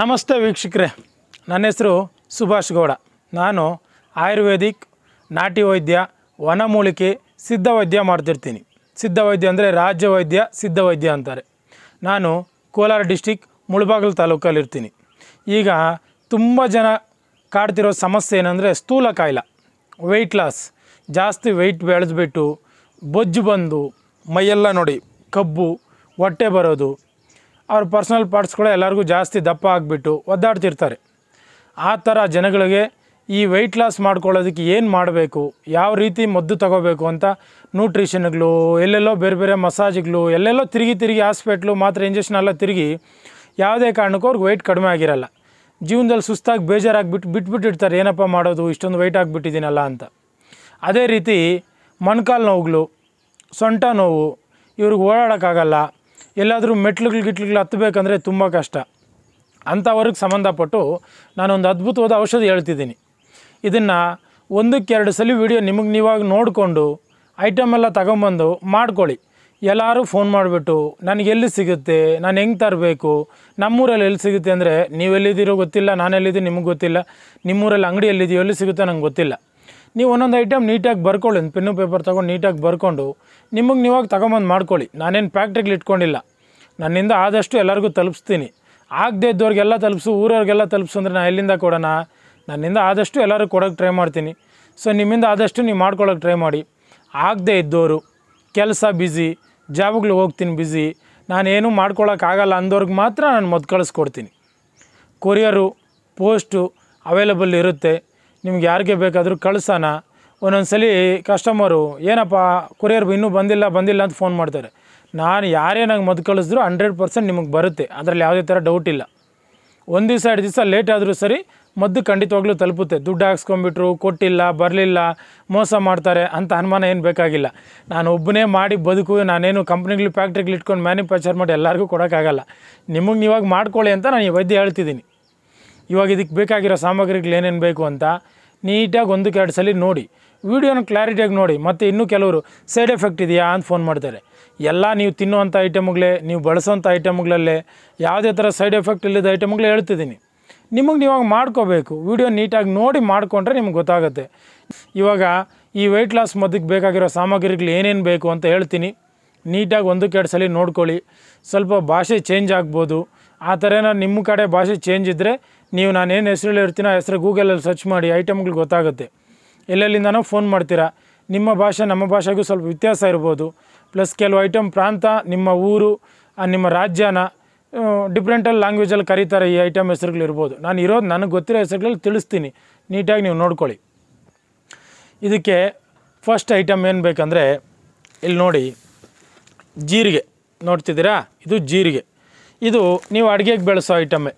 ನಮಸ್ತೆ ವೀಕ್ಷಕರೇ ನನ್ನ ಹೆಸರು ಸುಭಾಷ್ ಗೌಡ ನಾನು ಆಯುರ್ವೇದಿಕ್ ನಾಟಿ ವೈದ್ಯ ವನಮೂಲಿಕೆ ಸಿದ್ಧ ವೈದ್ಯ ಮಾಡ್ತಿರ್ತೀನಿ ಸಿದ್ಧ ವೈದ್ಯ ಅಂದರೆ ರಾಜ್ಯ ವೈದ್ಯ ಸಿದ್ಧ ವೈದ್ಯ ಅಂತಾರೆ ನಾನು ಕೋಲಾರ ಡಿಸ್ಟಿಕ್ ಮುಳಬಾಗಿಲು ತಾಲೂಕಲ್ಲಿರ್ತೀನಿ ಈಗ ತುಂಬ ಜನ ಕಾಡ್ತಿರೋ ಸಮಸ್ಯೆ ಏನಂದರೆ ಸ್ಥೂಲ ಕಾಯಿಲ ವೆಯ್ಟ್ ಲಾಸ್ ಜಾಸ್ತಿ ವೆಯ್ಟ್ ಬೆಳೆದ್ಬಿಟ್ಟು ಬೊಜ್ಜು ಬಂದು ಮೈಯೆಲ್ಲ ನೋಡಿ ಕಬ್ಬು ಹೊಟ್ಟೆ ಬರೋದು ಅವ್ರ ಪರ್ಸ್ನಲ್ ಪಾರ್ಟ್ಸ್ಗಳು ಎಲ್ಲರಿಗೂ ಜಾಸ್ತಿ ದಪ್ಪ ಆಗಿಬಿಟ್ಟು ಒದ್ದಾಡ್ತಿರ್ತಾರೆ ಆ ಥರ ಜನಗಳಿಗೆ ಈ ವೆಯ್ಟ್ ಲಾಸ್ ಮಾಡ್ಕೊಳ್ಳೋದಕ್ಕೆ ಏನು ಮಾಡಬೇಕು ಯಾವ ರೀತಿ ಮದ್ದು ತಗೋಬೇಕು ಅಂತ ನ್ಯೂಟ್ರಿಷನ್ಗಳು ಎಲ್ಲೆಲ್ಲೋ ಬೇರೆ ಬೇರೆ ಮಸಾಜ್ಗಳು ಎಲ್ಲೆಲ್ಲೋ ತಿರುಗಿ ತಿರುಗಿ ಹಾಸ್ಪಿಟ್ಲು ಮಾತ್ರ ಇಂಜೆಕ್ಷನ್ ಎಲ್ಲ ತಿರುಗಿ ಯಾವುದೇ ಕಾರಣಕ್ಕೂ ಅವ್ರಿಗೆ ವೆಯ್ಟ್ ಕಡಿಮೆ ಆಗಿರಲ್ಲ ಜೀವನದಲ್ಲಿ ಸುಸ್ತಾಗಿ ಬೇಜಾರಾಗಿಬಿಟ್ಟು ಬಿಟ್ಬಿಟ್ಟಿರ್ತಾರೆ ಏನಪ್ಪ ಮಾಡೋದು ಇಷ್ಟೊಂದು ವೆಯ್ಟ್ ಆಗಿಬಿಟ್ಟಿದ್ದೀನಲ್ಲ ಅಂತ ಅದೇ ರೀತಿ ಮೊಣಕಾಲು ನೋವುಗಳು ಸೊಂಟ ನೋವು ಇವ್ರಿಗೆ ಓಡಾಡೋಕ್ಕಾಗಲ್ಲ ಎಲ್ಲಾದರೂ ಮೆಟ್ಲುಗಳು ಗಿಟ್ಲುಗಳು ಹತ್ತಬೇಕಂದ್ರೆ ತುಂಬ ಕಷ್ಟ ಅಂಥವ್ರಿಗೆ ಸಂಬಂಧಪಟ್ಟು ನಾನೊಂದು ಅದ್ಭುತವಾದ ಔಷಧಿ ಹೇಳ್ತಿದ್ದೀನಿ ಇದನ್ನು ಎರಡು ಸಲ ವಿಡಿಯೋ ನಿಮಗೆ ನೀವಾಗ ನೋಡಿಕೊಂಡು ಐಟಮ್ ಎಲ್ಲ ತಗೊಂಬಂದು ಮಾಡ್ಕೊಳ್ಳಿ ಎಲ್ಲರೂ ಫೋನ್ ಮಾಡಿಬಿಟ್ಟು ನನಗೆ ಎಲ್ಲಿ ಸಿಗುತ್ತೆ ನಾನು ಹೆಂಗೆ ತರಬೇಕು ನಮ್ಮೂರಲ್ಲಿ ಎಲ್ಲಿ ಸಿಗುತ್ತೆ ಅಂದರೆ ನೀವೆಲ್ಲಿದ್ದೀರೋ ಗೊತ್ತಿಲ್ಲ ನಾನು ಎಲ್ಲಿದ್ದೀನಿ ನಿಮಗೆ ಗೊತ್ತಿಲ್ಲ ನಿಮ್ಮೂರಲ್ಲಿ ಅಂಗಡಿ ಎಲ್ಲಿದೆಯೋ ಎಲ್ಲಿ ಸಿಗುತ್ತೋ ನಂಗೆ ಗೊತ್ತಿಲ್ಲ ನೀವು ಒಂದೊಂದು ಐಟಮ್ ನೀಟಾಗಿ ಬರ್ಕೊಳ್ಳಿ ಒಂದು ಪೆನ್ನು ಪೇಪರ್ ತೊಗೊಂಡು ನೀಟಾಗಿ ಬರ್ಕೊಂಡು ನಿಮಗೆ ನೀವಾಗ ತಗೊಂಬಂದು ಮಾಡ್ಕೊಳ್ಳಿ ನಾನೇನು ಫ್ಯಾಕ್ಟ್ರಿಗೆ ಇಟ್ಕೊಂಡಿಲ್ಲ ನನ್ನಿಂದ ಆದಷ್ಟು ಎಲ್ಲರಿಗೂ ತಲುಪಿಸ್ತೀನಿ ಆಗದೇ ಇದ್ದವ್ರಿಗೆಲ್ಲ ತಲುಪಿಸು ಊರವ್ರಿಗೆಲ್ಲ ತಲುಪಿಸು ಅಂದರೆ ನಾನು ಎಲ್ಲಿಂದ ಕೊಡೋಣ ನನ್ನಿಂದ ಆದಷ್ಟು ಎಲ್ಲರಿಗೂ ಕೊಡೋಕ್ಕೆ ಟ್ರೈ ಮಾಡ್ತೀನಿ ಸೊ ನಿಮ್ಮಿಂದ ಆದಷ್ಟು ನೀವು ಮಾಡ್ಕೊಳ್ಳೋಕೆ ಟ್ರೈ ಮಾಡಿ ಆಗದೆ ಇದ್ದವರು ಕೆಲಸ ಬ್ಯುಸಿ ಜಾಬ್ಗಳಿಗೆ ಹೋಗ್ತೀನಿ ಬ್ಯುಸಿ ನಾನೇನು ಮಾಡ್ಕೊಳ್ಳೋಕ್ಕಾಗಲ್ಲ ಅಂದವ್ರಿಗೆ ಮಾತ್ರ ನಾನು ಮೊದ್ಲು ಕಳಿಸ್ಕೊಡ್ತೀನಿ ಕೊರಿಯರು ಪೋಸ್ಟು ಅವೈಲಬಲ್ ಇರುತ್ತೆ ನಿಮ್ಗೆ ಯಾರಿಗೆ ಬೇಕಾದರೂ ಕಳಿಸೋಣ ಒಂದೊಂದು ಸಲ ಕಸ್ಟಮರು ಏನಪ್ಪ ಕೊರಿಯರ್ ಇನ್ನೂ ಬಂದಿಲ್ಲ ಬಂದಿಲ್ಲ ಅಂತ ಫೋನ್ ಮಾಡ್ತಾರೆ ನಾನು ಯಾರೇ ನಂಗೆ ಮದ್ದು ಕಳಿಸಿದ್ರು ಹಂಡ್ರೆಡ್ ಪರ್ಸೆಂಟ್ ನಿಮಗೆ ಬರುತ್ತೆ ಅದರಲ್ಲಿ ಯಾವುದೇ ಥರ ಡೌಟ್ ಇಲ್ಲ ಒಂದು ದಿವಸ ಎರಡು ದಿವಸ ಲೇಟ್ ಆದರೂ ಸರಿ ಮದ್ದು ಖಂಡಿತವಾಗ್ಲೂ ತಲುಪುತ್ತೆ ದುಡ್ಡು ಹಾಕ್ಸ್ಕೊಂಬಿಟ್ರು ಕೊಟ್ಟಿಲ್ಲ ಬರಲಿಲ್ಲ ಮೋಸ ಮಾಡ್ತಾರೆ ಅಂತ ಅನುಮಾನ ಏನು ಬೇಕಾಗಿಲ್ಲ ನಾನು ಒಬ್ಬನೇ ಮಾಡಿ ಬದುಕು ನಾನೇನು ಕಂಪ್ನಿಗಳು ಫ್ಯಾಕ್ಟ್ರಿಗಳು ಇಟ್ಕೊಂಡು ಮ್ಯಾನುಫ್ಯಾಕ್ಚರ್ ಮಾಡಿ ಎಲ್ಲರಿಗೂ ಕೊಡೋಕ್ಕಾಗಲ್ಲ ನಿಮಗೆ ನೀವಾಗ ಮಾಡ್ಕೊಳ್ಳಿ ಅಂತ ನಾನು ಈ ವೈದ್ಯ ಹೇಳ್ತಿದ್ದೀನಿ ಇವಾಗ ಇದಕ್ಕೆ ಬೇಕಾಗಿರೋ ಸಾಮಗ್ರಿಗಳು ಏನೇನು ಬೇಕು ಅಂತ ನೀಟಾಗಿ ಒಂದಕ್ಕೆ ಎರಡು ಸಲ ನೋಡಿ ವೀಡಿಯೋನ ಕ್ಲಾರಿಟಿಯಾಗಿ ನೋಡಿ ಮತ್ತು ಇನ್ನೂ ಕೆಲವರು ಸೈಡ್ ಎಫೆಕ್ಟ್ ಇದೆಯಾ ಅಂತ ಫೋನ್ ಮಾಡ್ತಾರೆ ಎಲ್ಲ ನೀವು ತಿನ್ನುವಂಥ ಐಟಮ್ಗಳೇ ನೀವು ಬಳಸೋಂಥ ಐಟಮ್ಗಳಲ್ಲೇ ಯಾವುದೇ ಥರ ಸೈಡ್ ಎಫೆಕ್ಟ್ ಇಲ್ಲದ ಐಟಮ್ಗಳೇ ಹೇಳ್ತಿದ್ದೀನಿ ನಿಮಗೆ ನೀವಾಗ ಮಾಡ್ಕೋಬೇಕು ವೀಡಿಯೋ ನೀಟಾಗಿ ನೋಡಿ ಮಾಡಿಕೊಂಡ್ರೆ ನಿಮ್ಗೆ ಗೊತ್ತಾಗುತ್ತೆ ಇವಾಗ ಈ ವೆಯ್ಟ್ ಲಾಸ್ ಮದ್ದಕ್ಕೆ ಬೇಕಾಗಿರೋ ಸಾಮಗ್ರಿಗಳು ಏನೇನು ಬೇಕು ಅಂತ ಹೇಳ್ತೀನಿ ನೀಟಾಗಿ ಒಂದಕ್ಕೆ ಎರಡು ಸಲ ನೋಡ್ಕೊಳ್ಳಿ ಸ್ವಲ್ಪ ಭಾಷೆ ಚೇಂಜ್ ಆಗ್ಬೋದು ಆ ಥರ ನಿಮ್ಮ ಕಡೆ ಭಾಷೆ ಚೇಂಜ್ ಇದ್ದರೆ ನೀವು ನಾನೇನು ಹೆಸರಲ್ಲಿ ಇರ್ತೀನೋ ಆ ಹೆಸರು ಗೂಗಲಲ್ಲಿ ಸರ್ಚ್ ಮಾಡಿ ಐಟಮ್ಗಳು ಗೊತ್ತಾಗುತ್ತೆ ಎಲ್ಲೆಲ್ಲಿಂದನೋ ಫೋನ್ ಮಾಡ್ತೀರಾ ನಿಮ್ಮ ಭಾಷೆ ನಮ್ಮ ಭಾಷೆಗೂ ಸ್ವಲ್ಪ ವ್ಯತ್ಯಾಸ ಇರ್ಬೋದು ಪ್ಲಸ್ ಕೆಲವು ಐಟಮ್ ಪ್ರಾಂತ ನಿಮ್ಮ ಊರು ನಿಮ್ಮ ರಾಜ್ಯನ ಡಿಫ್ರೆಂಟಲ್ಲಿ ಲ್ಯಾಂಗ್ವೇಜಲ್ಲಿ ಕರೀತಾರೆ ಈ ಐಟಮ್ ಇರ್ಬೋದು ನಾನು ಇರೋದು ನನಗೆ ಗೊತ್ತಿರೋ ಹೆಸರುಗಳಲ್ಲಿ ತಿಳಿಸ್ತೀನಿ ನೀಟಾಗಿ ನೀವು ನೋಡ್ಕೊಳ್ಳಿ ಇದಕ್ಕೆ ಫಸ್ಟ್ ಐಟಮ್ ಏನು ಬೇಕಂದರೆ ಇಲ್ಲಿ ನೋಡಿ ಜೀರಿಗೆ ನೋಡ್ತಿದ್ದೀರಾ ಇದು ಜೀರಿಗೆ ಇದು ನೀವು ಅಡುಗೆಗೆ ಬೆಳೆಸೋ ಐಟಮ್ಮೇ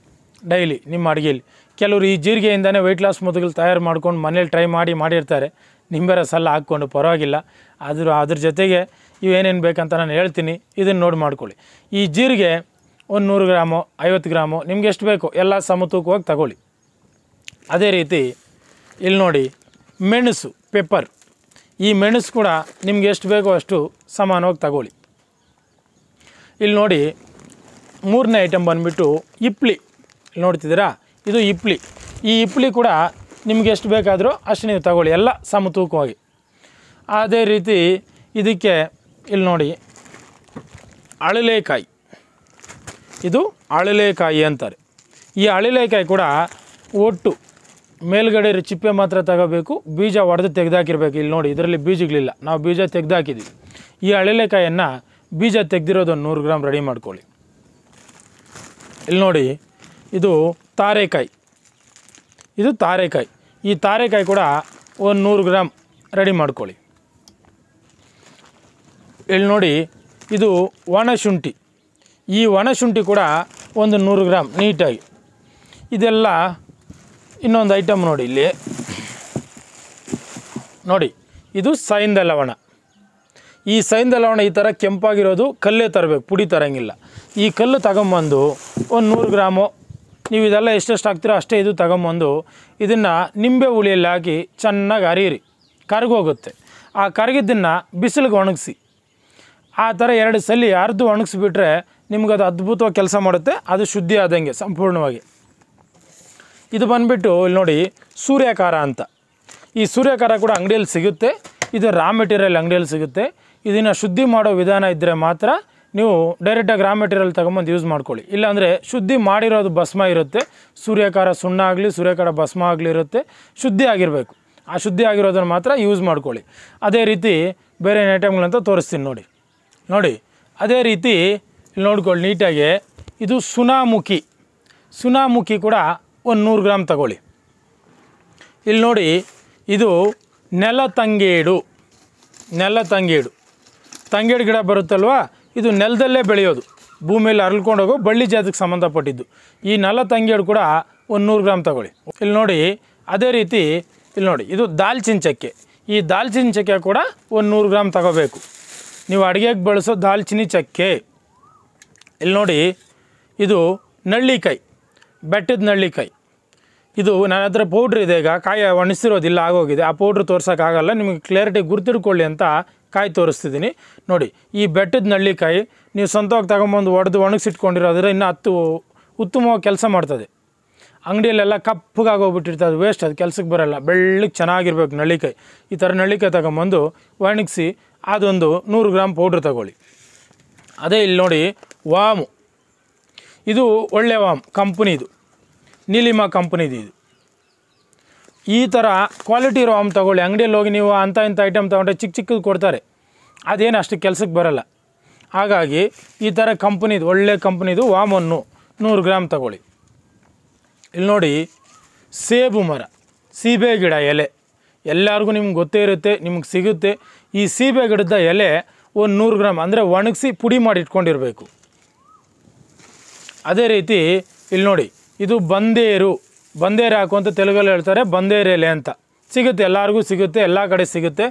ಡೈಲಿ ನಿಮ್ಮ ಅಡುಗೆಯಲ್ಲಿ ಕೆಲವರು ಈ ಜೀರಿಗೆಯಿಂದನೇ ವೆಯ್ಟ್ ಲಾಸ್ ಮದ್ದುಗಳು ತಯಾರು ಮಾಡ್ಕೊಂಡು ಮನೇಲಿ ಟ್ರೈ ಮಾಡಿ ಮಾಡಿರ್ತಾರೆ ನಿಂಬೆ ರಸಲ್ಲ ಹಾಕ್ಕೊಂಡು ಪರವಾಗಿಲ್ಲ ಆದರೂ ಅದ್ರ ಜೊತೆಗೆ ಇವೇನೇನು ಬೇಕಂತ ನಾನು ಹೇಳ್ತೀನಿ ಇದನ್ನು ನೋಡಿ ಮಾಡ್ಕೊಳ್ಳಿ ಈ ಜೀರಿಗೆ ಒಂದು ನೂರು ಗ್ರಾಮು ಐವತ್ತು ಗ್ರಾಮು ನಿಮ್ಗೆ ಎಷ್ಟು ಬೇಕು ಎಲ್ಲ ಸಮತೂಕವಾಗಿ ತಗೊಳ್ಳಿ ಅದೇ ರೀತಿ ಇಲ್ಲಿ ನೋಡಿ ಮೆಣಸು ಪೆಪ್ಪರ್ ಈ ಮೆಣಸು ಕೂಡ ನಿಮ್ಗೆ ಎಷ್ಟು ಬೇಕೋ ಅಷ್ಟು ಸಮಾನವಾಗಿ ತಗೊಳ್ಳಿ ಇಲ್ಲಿ ನೋಡಿ ಮೂರನೇ ಐಟಮ್ ಬಂದುಬಿಟ್ಟು ಇಪ್ಲಿ ನೋಡ್ತಿದ್ದೀರಾ ಇದು ಇಪ್ಲಿ ಈ ಇಪ್ಲಿ ಕೂಡ ನಿಮ್ಗೆ ಎಷ್ಟು ಬೇಕಾದರೂ ಅಷ್ಟು ನೀವು ತಗೊಳ್ಳಿ ಎಲ್ಲ ಸಮತೂಕವಾಗಿ ಅದೇ ರೀತಿ ಇದಕ್ಕೆ ಇಲ್ಲಿ ನೋಡಿ ಅಳಲೇಕಾಯಿ ಇದು ಅಳಲೇಕಾಯಿ ಅಂತಾರೆ ಈ ಅಳಲೇಕಾಯಿ ಕೂಡ ಒಟ್ಟು ಮೇಲ್ಗಡೆ ಚಿಪ್ಪೆ ಮಾತ್ರ ತಗೋಬೇಕು ಬೀಜ ಒಡೆದು ತೆಗೆದಾಕಿರ್ಬೇಕು ಇಲ್ಲಿ ನೋಡಿ ಇದರಲ್ಲಿ ಬೀಜಗಳಿಲ್ಲ ನಾವು ಬೀಜ ತೆಗೆದಾಕಿದ್ದೀವಿ ಈ ಅಳಲೆಕಾಯನ್ನು ಬೀಜ ತೆಗೆದಿರೋದನ್ನು ನೂರು ಗ್ರಾಮ್ ರೆಡಿ ಮಾಡ್ಕೊಳ್ಳಿ ಇಲ್ಲಿ ನೋಡಿ ಇದು ತಾರೆಕಾಯಿ ಇದು ತಾರೆಕಾಯಿ ಈ ತಾರೆಕಾಯಿ ಕೂಡ ಒಂದು ನೂರು ಗ್ರಾಮ್ ರೆಡಿ ಮಾಡ್ಕೊಳ್ಳಿ ಇಲ್ಲಿ ನೋಡಿ ಇದು ಒಣಶುಂಠಿ ಈ ಶುಂಠಿ ಕೂಡ ಒಂದು ನೂರು ಗ್ರಾಮ್ ನೀಟಾಗಿ ಇದೆಲ್ಲ ಇನ್ನೊಂದು ಐಟಮ್ ನೋಡಿ ಇಲ್ಲಿ ನೋಡಿ ಇದು ಸೈಂದ ಲವಣ ಈ ಸೈಂದ ಲವಣ ಈ ಥರ ಕೆಂಪಾಗಿರೋದು ಕಲ್ಲೇ ತರಬೇಕು ಪುಡಿ ತರಂಗಿಲ್ಲ ಈ ಕಲ್ಲು ತಗೊಂಬಂದು ಒಂದು ನೂರು ಗ್ರಾಮು ನೀವು ಇದೆಲ್ಲ ಎಷ್ಟೆಷ್ಟು ಹಾಕ್ತೀರೋ ಅಷ್ಟೇ ಇದು ತಗೊಂಬಂದು ಇದನ್ನು ನಿಂಬೆ ಹುಳಿಯಲ್ಲಿ ಹಾಕಿ ಚೆನ್ನಾಗಿ ಅರಿಯಿರಿ ಕರಗೋಗುತ್ತೆ ಆ ಕರಗಿದ್ದನ್ನು ಬಿಸಿಲಿಗೆ ಒಣಗಿಸಿ ಆ ಥರ ಎರಡು ಸಲ ಒಣಗಿಸಿಬಿಟ್ರೆ ಒಣಗಿಸ್ಬಿಟ್ರೆ ಅದು ಅದ್ಭುತವಾಗಿ ಕೆಲಸ ಮಾಡುತ್ತೆ ಅದು ಶುದ್ಧಿ ಆದಂಗೆ ಸಂಪೂರ್ಣವಾಗಿ ಇದು ಬಂದುಬಿಟ್ಟು ಇಲ್ಲಿ ನೋಡಿ ಸೂರ್ಯಕಾರ ಅಂತ ಈ ಸೂರ್ಯಕಾರ ಕೂಡ ಅಂಗಡಿಯಲ್ಲಿ ಸಿಗುತ್ತೆ ಇದು ರಾ ಮೆಟೀರಿಯಲ್ ಅಂಗಡಿಯಲ್ಲಿ ಸಿಗುತ್ತೆ ಇದನ್ನು ಶುದ್ಧಿ ಮಾಡೋ ವಿಧಾನ ಇದ್ದರೆ ಮಾತ್ರ ನೀವು ಡೈರೆಕ್ಟಾಗಿ ರಾ ಮೆಟೀರಿಯಲ್ ತೊಗೊಂಬಂದು ಯೂಸ್ ಮಾಡ್ಕೊಳ್ಳಿ ಇಲ್ಲಾಂದರೆ ಶುದ್ಧಿ ಮಾಡಿರೋದು ಭಸ್ಮ ಇರುತ್ತೆ ಸೂರ್ಯಕಾರ ಸುಣ್ಣ ಆಗಲಿ ಸೂರ್ಯಕಾರ ಭಸ್ಮ ಆಗಲಿ ಇರುತ್ತೆ ಶುದ್ಧಿ ಆಗಿರಬೇಕು ಆ ಶುದ್ಧಿ ಆಗಿರೋದನ್ನು ಮಾತ್ರ ಯೂಸ್ ಮಾಡ್ಕೊಳ್ಳಿ ಅದೇ ರೀತಿ ಬೇರೆ ಐಟಮ್ಗಳಂತ ತೋರಿಸ್ತೀನಿ ನೋಡಿ ನೋಡಿ ಅದೇ ರೀತಿ ಇಲ್ಲಿ ನೋಡ್ಕೊಳ್ಳಿ ನೀಟಾಗಿ ಇದು ಸುನಾಮುಖಿ ಸುನಾಮುಖಿ ಕೂಡ ಒಂದು ನೂರು ಗ್ರಾಮ್ ತಗೊಳ್ಳಿ ಇಲ್ಲಿ ನೋಡಿ ಇದು ನೆಲ ತಂಗೇಡು ನೆಲ ತಂಗೇಡು ತಂಗೇಡು ಗಿಡ ಬರುತ್ತಲ್ವಾ ಇದು ನೆಲದಲ್ಲೇ ಬೆಳೆಯೋದು ಭೂಮಿಯಲ್ಲಿ ಅರಳ್ಕೊಂಡು ಹೋಗೋ ಬಳ್ಳಿ ಜಾತಿಗೆ ಸಂಬಂಧಪಟ್ಟಿದ್ದು ಈ ನಲ ತಂಗಿಯರು ಕೂಡ ಒಂದು ನೂರು ಗ್ರಾಮ್ ತಗೊಳ್ಳಿ ಇಲ್ಲಿ ನೋಡಿ ಅದೇ ರೀತಿ ಇಲ್ಲಿ ನೋಡಿ ಇದು ದಾಲ್ಚಿನ್ ಚಕ್ಕೆ ಈ ದಾಲ್ಚಿನ ಚಕ್ಕೆ ಕೂಡ ಒಂದು ನೂರು ಗ್ರಾಮ್ ತಗೋಬೇಕು ನೀವು ಅಡುಗೆಗೆ ಬಳಸೋ ದಾಲ್ಚಿನಿ ಚಕ್ಕೆ ಇಲ್ಲಿ ನೋಡಿ ಇದು ನಳ್ಳಿಕಾಯಿ ಬೆಟ್ಟದ ನಳ್ಳಿಕಾಯಿ ಇದು ನನ್ನ ಹತ್ರ ಪೌಡ್ರ್ ಇದೆ ಈಗ ಕಾಯಿ ಒಣಸಿರೋದಿಲ್ಲ ಆಗೋಗಿದೆ ಆ ಪೌಡ್ರ್ ತೋರ್ಸೋಕ್ಕಾಗಲ್ಲ ನಿಮಗೆ ಕ್ಲಿಯರಿಟಿ ಗುರ್ತಿಡ್ಕೊಳ್ಳಿ ಅಂತ ಕಾಯಿ ತೋರಿಸ್ತಿದ್ದೀನಿ ನೋಡಿ ಈ ಬೆಟ್ಟದ ನಳ್ಳಿಕಾಯಿ ನೀವು ಸ್ವಂತವಾಗಿ ತಗೊಂಬಂದು ಒಡೆದು ಒಣಗಿಸಿಟ್ಕೊಂಡಿರೋದ್ರೆ ಇನ್ನೂ ಹತ್ತು ಉತ್ತಮವಾಗಿ ಕೆಲಸ ಮಾಡ್ತದೆ ಅಂಗಡಿಯಲ್ಲೆಲ್ಲ ಕಪ್ಪಗಾಗೋಗ್ಬಿಟ್ಟಿರ್ತದೆ ಅದು ವೇಸ್ಟ್ ಅದು ಕೆಲಸಕ್ಕೆ ಬರೋಲ್ಲ ಬೆಳ್ಳಿಗ್ ಚೆನ್ನಾಗಿರ್ಬೇಕು ನಳ್ಳಿಕಾಯಿ ಈ ಥರ ನಳ್ಳಿಕಾಯಿ ತಗೊಂಬಂದು ಒಣಗಿಸಿ ಅದೊಂದು ನೂರು ಗ್ರಾಮ್ ಪೌಡ್ರ್ ತಗೊಳ್ಳಿ ಅದೇ ಇಲ್ಲಿ ನೋಡಿ ವಾಮು ಇದು ಒಳ್ಳೆಯ ವಾಮ್ ಕಂಪ್ನಿದು ನೀಲಿಮಾ ಕಂಪ್ನಿದು ಇದು ಈ ಥರ ಕ್ವಾಲಿಟಿ ಇರೋ ಹಮ್ ತೊಗೊಳ್ಳಿ ಅಂಗಡಿಯಲ್ಲಿ ಹೋಗಿ ನೀವು ಅಂಥ ಇಂಥ ಐಟಮ್ ತೊಗೊಂಡ್ರೆ ಚಿಕ್ಕ ಚಿಕ್ಕದು ಕೊಡ್ತಾರೆ ಅದೇನು ಅಷ್ಟು ಕೆಲಸಕ್ಕೆ ಬರೋಲ್ಲ ಹಾಗಾಗಿ ಈ ಥರ ಕಂಪ್ನಿದು ಒಳ್ಳೆ ಕಂಪ್ನಿದು ವಾಮನ್ನು ನೂರು ಗ್ರಾಮ್ ತಗೊಳ್ಳಿ ಇಲ್ಲಿ ನೋಡಿ ಸೇಬು ಮರ ಸೀಬೆ ಗಿಡ ಎಲೆ ಎಲ್ಲರಿಗೂ ನಿಮ್ಗೆ ಗೊತ್ತೇ ಇರುತ್ತೆ ನಿಮ್ಗೆ ಸಿಗುತ್ತೆ ಈ ಸೀಬೆ ಗಿಡದ ಎಲೆ ಒಂದು ನೂರು ಗ್ರಾಮ್ ಅಂದರೆ ಒಣಗಿಸಿ ಪುಡಿ ಮಾಡಿ ಇಟ್ಕೊಂಡಿರಬೇಕು ಅದೇ ರೀತಿ ಇಲ್ಲಿ ನೋಡಿ ಇದು ಬಂದೇರು ಬಂದೇರೆ ಹಾಕು ಅಂತ ತೆಲುಗಲ್ಲಿ ಹೇಳ್ತಾರೆ ಬಂದೇರೆಲೆ ಅಂತ ಸಿಗುತ್ತೆ ಎಲ್ಲರಿಗೂ ಸಿಗುತ್ತೆ ಎಲ್ಲ ಕಡೆ ಸಿಗುತ್ತೆ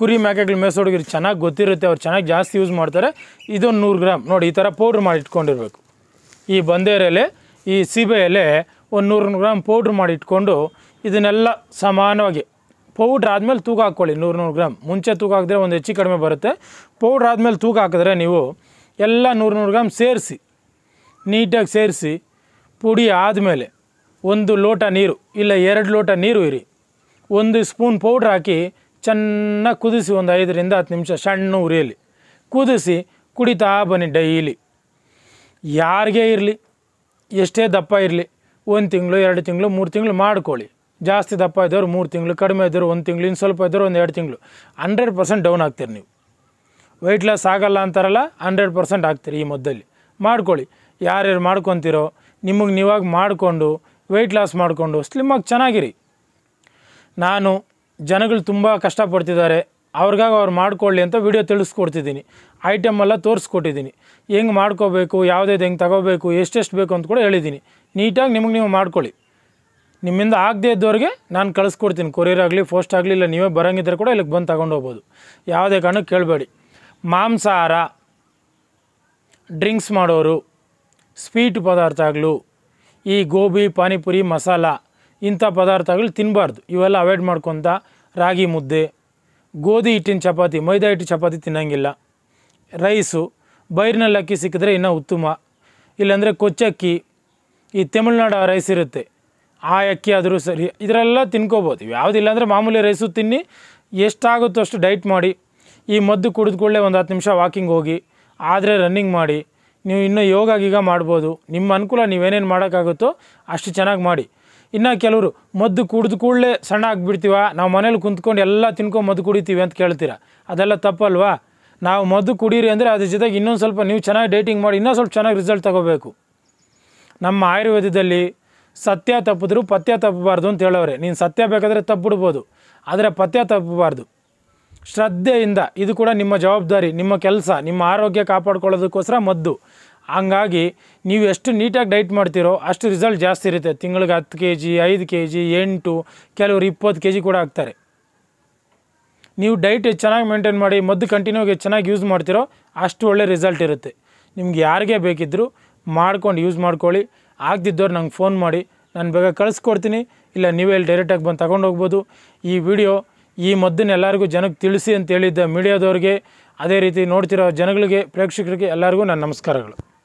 ಕುರಿ ಮೇಕೆಗಳು ಮೇಸೋಡಗಿರು ಚೆನ್ನಾಗಿ ಗೊತ್ತಿರುತ್ತೆ ಅವ್ರು ಚೆನ್ನಾಗಿ ಜಾಸ್ತಿ ಯೂಸ್ ಮಾಡ್ತಾರೆ ಇದೊಂದು ನೂರು ಗ್ರಾಮ್ ನೋಡಿ ಈ ಥರ ಪೌಡ್ರ್ ಮಾಡಿ ಇಟ್ಕೊಂಡಿರಬೇಕು ಈ ಬಂದೇರೆಲೆ ಈ ಸೀಬೆ ಎಲೆ ಒಂದು ನೂರು ಗ್ರಾಮ್ ಪೌಡ್ರ್ ಮಾಡಿ ಇಟ್ಕೊಂಡು ಇದನ್ನೆಲ್ಲ ಸಮಾನವಾಗಿ ಪೌಡ್ರ್ ಆದಮೇಲೆ ತೂಕ ಹಾಕ್ಕೊಳ್ಳಿ ನೂರು ನೂರು ಗ್ರಾಮ್ ಮುಂಚೆ ತೂಕ ಹಾಕಿದ್ರೆ ಒಂದು ಹೆಚ್ಚು ಕಡಿಮೆ ಬರುತ್ತೆ ಪೌಡ್ರ್ ಆದಮೇಲೆ ತೂಕ ಹಾಕಿದ್ರೆ ನೀವು ಎಲ್ಲ ನೂರು ನೂರು ಗ್ರಾಮ್ ಸೇರಿಸಿ ನೀಟಾಗಿ ಸೇರಿಸಿ ಪುಡಿ ಆದಮೇಲೆ ಒಂದು ಲೋಟ ನೀರು ಇಲ್ಲ ಎರಡು ಲೋಟ ನೀರು ಇರಿ ಒಂದು ಸ್ಪೂನ್ ಪೌಡ್ರ್ ಹಾಕಿ ಚೆನ್ನಾಗಿ ಕುದಿಸಿ ಒಂದು ಐದರಿಂದ ಹತ್ತು ನಿಮಿಷ ಸಣ್ಣ ಉರಿಯಲಿ ಕುದಿಸಿ ಕುಡಿತಾ ಬನ್ನಿ ಡೈಲಿ ಯಾರಿಗೆ ಇರಲಿ ಎಷ್ಟೇ ದಪ್ಪ ಇರಲಿ ಒಂದು ತಿಂಗಳು ಎರಡು ತಿಂಗಳು ಮೂರು ತಿಂಗಳು ಮಾಡ್ಕೊಳ್ಳಿ ಜಾಸ್ತಿ ದಪ್ಪ ಇದ್ದವ್ರು ಮೂರು ತಿಂಗಳು ಕಡಿಮೆ ಇದ್ದರು ಒಂದು ತಿಂಗಳು ಇನ್ನು ಸ್ವಲ್ಪ ಇದ್ದರು ಒಂದು ಎರಡು ತಿಂಗಳು ಹಂಡ್ರೆಡ್ ಪರ್ಸೆಂಟ್ ಡೌನ್ ಆಗ್ತೀರಿ ನೀವು ವೆಯ್ಟ್ ಲಾಸ್ ಆಗಲ್ಲ ಅಂತಾರಲ್ಲ ಹಂಡ್ರೆಡ್ ಪರ್ಸೆಂಟ್ ಆಗ್ತೀರಿ ಈ ಮೊದ್ದಲ್ಲಿ ಮಾಡ್ಕೊಳ್ಳಿ ಯಾರ್ಯಾರು ಮಾಡ್ಕೊತಿರೋ ನಿಮಗೆ ನೀವಾಗ ಮಾಡಿಕೊಂಡು ವೆಯ್ಟ್ ಲಾಸ್ ಮಾಡಿಕೊಂಡು ಸ್ಲಿಮ್ಮಾಗಿ ಚೆನ್ನಾಗಿರಿ ನಾನು ಜನಗಳು ತುಂಬ ಕಷ್ಟಪಡ್ತಿದ್ದಾರೆ ಅವ್ರಿಗಾಗಿ ಅವ್ರು ಮಾಡ್ಕೊಳ್ಳಿ ಅಂತ ವಿಡಿಯೋ ತಿಳಿಸ್ಕೊಡ್ತಿದ್ದೀನಿ ಐಟಮ್ ಎಲ್ಲ ತೋರಿಸ್ಕೊಟ್ಟಿದ್ದೀನಿ ಹೆಂಗೆ ಮಾಡ್ಕೋಬೇಕು ಯಾವುದೇದು ಹೆಂಗೆ ತಗೋಬೇಕು ಎಷ್ಟೆಷ್ಟು ಬೇಕು ಅಂತ ಕೂಡ ಹೇಳಿದ್ದೀನಿ ನೀಟಾಗಿ ನಿಮಗೆ ನೀವು ಮಾಡ್ಕೊಳ್ಳಿ ನಿಮ್ಮಿಂದ ಆಗದೇ ಇದ್ದವ್ರಿಗೆ ನಾನು ಕಳಿಸ್ಕೊಡ್ತೀನಿ ಕೊರಿಯರ್ ಆಗಲಿ ಪೋಸ್ಟ್ ಆಗಲಿ ಇಲ್ಲ ನೀವೇ ಬರೋಂಗಿದ್ರೆ ಕೂಡ ಇಲ್ಲಿಗೆ ಬಂದು ತಗೊಂಡು ಹೋಗ್ಬೋದು ಯಾವುದೇ ಕಾರಣಕ್ಕೆ ಕೇಳಬೇಡಿ ಮಾಂಸಾಹಾರ ಡ್ರಿಂಕ್ಸ್ ಮಾಡೋರು ಸ್ವೀಟ್ ಪದಾರ್ಥ ಆಗಲು ಈ ಗೋಬಿ ಪಾನಿಪುರಿ ಮಸಾಲ ಇಂಥ ಪದಾರ್ಥಗಳು ತಿನ್ನಬಾರ್ದು ಇವೆಲ್ಲ ಅವಾಯ್ಡ್ ಮಾಡ್ಕೊತ ರಾಗಿ ಮುದ್ದೆ ಗೋಧಿ ಹಿಟ್ಟಿನ ಚಪಾತಿ ಮೈದಾ ಹಿಟ್ಟು ಚಪಾತಿ ತಿನ್ನಂಗಿಲ್ಲ ರೈಸು ಬೈರಿನಲ್ಲಿ ಅಕ್ಕಿ ಸಿಕ್ಕಿದ್ರೆ ಇನ್ನೂ ಉತ್ತಮ ಇಲ್ಲಾಂದರೆ ಕೊಚ್ಚಕ್ಕಿ ಈ ತಮಿಳ್ನಾಡು ರೈಸ್ ಇರುತ್ತೆ ಆ ಅಕ್ಕಿ ಆದರೂ ಸರಿ ಇದರೆಲ್ಲ ತಿನ್ಕೋಬೋದು ಯಾವುದಿಲ್ಲ ಅಂದರೆ ಮಾಮೂಲಿ ರೈಸು ತಿನ್ನಿ ಎಷ್ಟಾಗುತ್ತೋ ಅಷ್ಟು ಡೈಟ್ ಮಾಡಿ ಈ ಮದ್ದು ಕೂಡಲೇ ಒಂದು ಹತ್ತು ನಿಮಿಷ ವಾಕಿಂಗ್ ಹೋಗಿ ಆದರೆ ರನ್ನಿಂಗ್ ಮಾಡಿ ನೀವು ಇನ್ನೂ ಯೋಗ ಗೀಗ ಮಾಡ್ಬೋದು ನಿಮ್ಮ ಅನುಕೂಲ ನೀವೇನೇನು ಮಾಡೋಕ್ಕಾಗುತ್ತೋ ಅಷ್ಟು ಚೆನ್ನಾಗಿ ಮಾಡಿ ಇನ್ನು ಕೆಲವರು ಮದ್ದು ಕುಡಿದು ಕೂಡಲೇ ಸಣ್ಣ ಆಗಿಬಿಡ್ತೀವ ನಾವು ಮನೇಲಿ ಕುಂತ್ಕೊಂಡು ಎಲ್ಲ ತಿನ್ಕೊಂಡು ಮದ್ದು ಕುಡಿತೀವಿ ಅಂತ ಕೇಳ್ತೀರ ಅದೆಲ್ಲ ತಪ್ಪಲ್ವಾ ನಾವು ಮದ್ದು ಕುಡೀರಿ ಅಂದರೆ ಅದ್ರ ಜೊತೆಗೆ ಇನ್ನೊಂದು ಸ್ವಲ್ಪ ನೀವು ಚೆನ್ನಾಗಿ ಡೇಟಿಂಗ್ ಮಾಡಿ ಇನ್ನೂ ಸ್ವಲ್ಪ ಚೆನ್ನಾಗಿ ರಿಸಲ್ಟ್ ತಗೋಬೇಕು ನಮ್ಮ ಆಯುರ್ವೇದದಲ್ಲಿ ಸತ್ಯ ತಪ್ಪಿದ್ರು ಪಥ್ಯ ತಪ್ಪಬಾರ್ದು ಅಂತ ಹೇಳೋರೆ ನೀನು ಸತ್ಯ ಬೇಕಾದರೆ ತಪ್ಪಿಡ್ಬೋದು ಆದರೆ ಪಥ್ಯ ತಪ್ಪಬಾರ್ದು ಶ್ರದ್ಧೆಯಿಂದ ಇದು ಕೂಡ ನಿಮ್ಮ ಜವಾಬ್ದಾರಿ ನಿಮ್ಮ ಕೆಲಸ ನಿಮ್ಮ ಆರೋಗ್ಯ ಕಾಪಾಡ್ಕೊಳ್ಳೋದಕ್ಕೋಸ್ಕರ ಮದ್ದು ಹಂಗಾಗಿ ನೀವು ಎಷ್ಟು ನೀಟಾಗಿ ಡೈಟ್ ಮಾಡ್ತೀರೋ ಅಷ್ಟು ರಿಸಲ್ಟ್ ಜಾಸ್ತಿ ಇರುತ್ತೆ ತಿಂಗಳಿಗೆ ಹತ್ತು ಕೆ ಜಿ ಐದು ಕೆ ಜಿ ಎಂಟು ಕೆಲವರು ಇಪ್ಪತ್ತು ಕೆ ಜಿ ಕೂಡ ಹಾಕ್ತಾರೆ ನೀವು ಡೈಟ್ ಚೆನ್ನಾಗಿ ಮೇಂಟೈನ್ ಮಾಡಿ ಮದ್ದು ಕಂಟಿನ್ಯೂಗೆ ಚೆನ್ನಾಗಿ ಯೂಸ್ ಮಾಡ್ತಿರೋ ಅಷ್ಟು ಒಳ್ಳೆ ರಿಸಲ್ಟ್ ಇರುತ್ತೆ ನಿಮ್ಗೆ ಯಾರಿಗೆ ಬೇಕಿದ್ದರೂ ಮಾಡ್ಕೊಂಡು ಯೂಸ್ ಮಾಡ್ಕೊಳ್ಳಿ ಆಗದಿದ್ದವ್ರು ನಂಗೆ ಫೋನ್ ಮಾಡಿ ನಾನು ಬೇಗ ಕಳಿಸ್ಕೊಡ್ತೀನಿ ಇಲ್ಲ ನೀವೇ ಇಲ್ಲಿ ಡೈರೆಕ್ಟಾಗಿ ಬಂದು ತಗೊಂಡು ಹೋಗ್ಬೋದು ಈ ವಿಡಿಯೋ ಈ ಮದ್ದನ್ನ ಎಲ್ಲರಿಗೂ ಜನಕ್ಕೆ ತಿಳಿಸಿ ಅಂತ ಹೇಳಿದ್ದ ಮೀಡಿಯಾದವ್ರಿಗೆ ಅದೇ ರೀತಿ ನೋಡ್ತಿರೋ ಜನಗಳಿಗೆ ಪ್ರೇಕ್ಷಕರಿಗೆ ಎಲ್ಲರಿಗೂ ನನ್ನ ನಮಸ್ಕಾರಗಳು